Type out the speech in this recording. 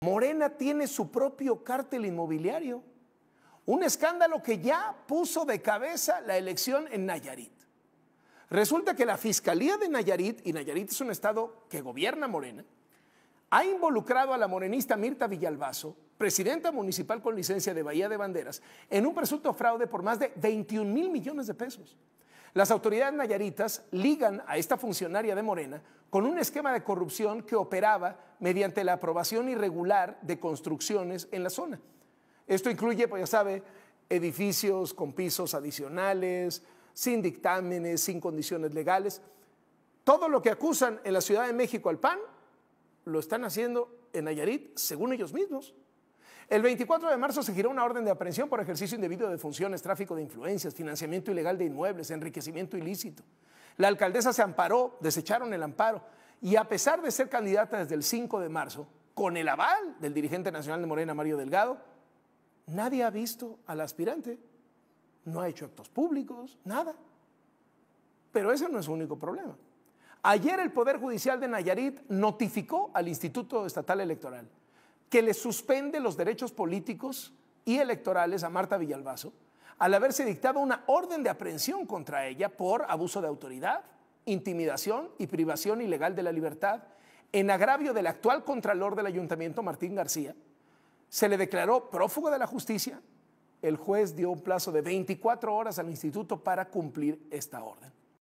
Morena tiene su propio cártel inmobiliario. Un escándalo que ya puso de cabeza la elección en Nayarit. Resulta que la Fiscalía de Nayarit, y Nayarit es un estado que gobierna Morena, ha involucrado a la morenista Mirta Villalbazo, presidenta municipal con licencia de Bahía de Banderas, en un presunto fraude por más de 21 mil millones de pesos. Las autoridades nayaritas ligan a esta funcionaria de Morena con un esquema de corrupción que operaba mediante la aprobación irregular de construcciones en la zona. Esto incluye, pues ya sabe, edificios con pisos adicionales, sin dictámenes, sin condiciones legales. Todo lo que acusan en la Ciudad de México al PAN lo están haciendo en Nayarit, según ellos mismos. El 24 de marzo se giró una orden de aprehensión por ejercicio indebido de funciones, tráfico de influencias, financiamiento ilegal de inmuebles, enriquecimiento ilícito. La alcaldesa se amparó, desecharon el amparo y a pesar de ser candidata desde el 5 de marzo, con el aval del dirigente nacional de Morena, Mario Delgado, nadie ha visto al aspirante, no ha hecho actos públicos, nada. Pero ese no es su único problema. Ayer el Poder Judicial de Nayarit notificó al Instituto Estatal Electoral que le suspende los derechos políticos y electorales a Marta Villalbazo al haberse dictado una orden de aprehensión contra ella por abuso de autoridad, intimidación y privación ilegal de la libertad en agravio del actual contralor del ayuntamiento, Martín García. Se le declaró prófugo de la justicia. El juez dio un plazo de 24 horas al instituto para cumplir esta orden.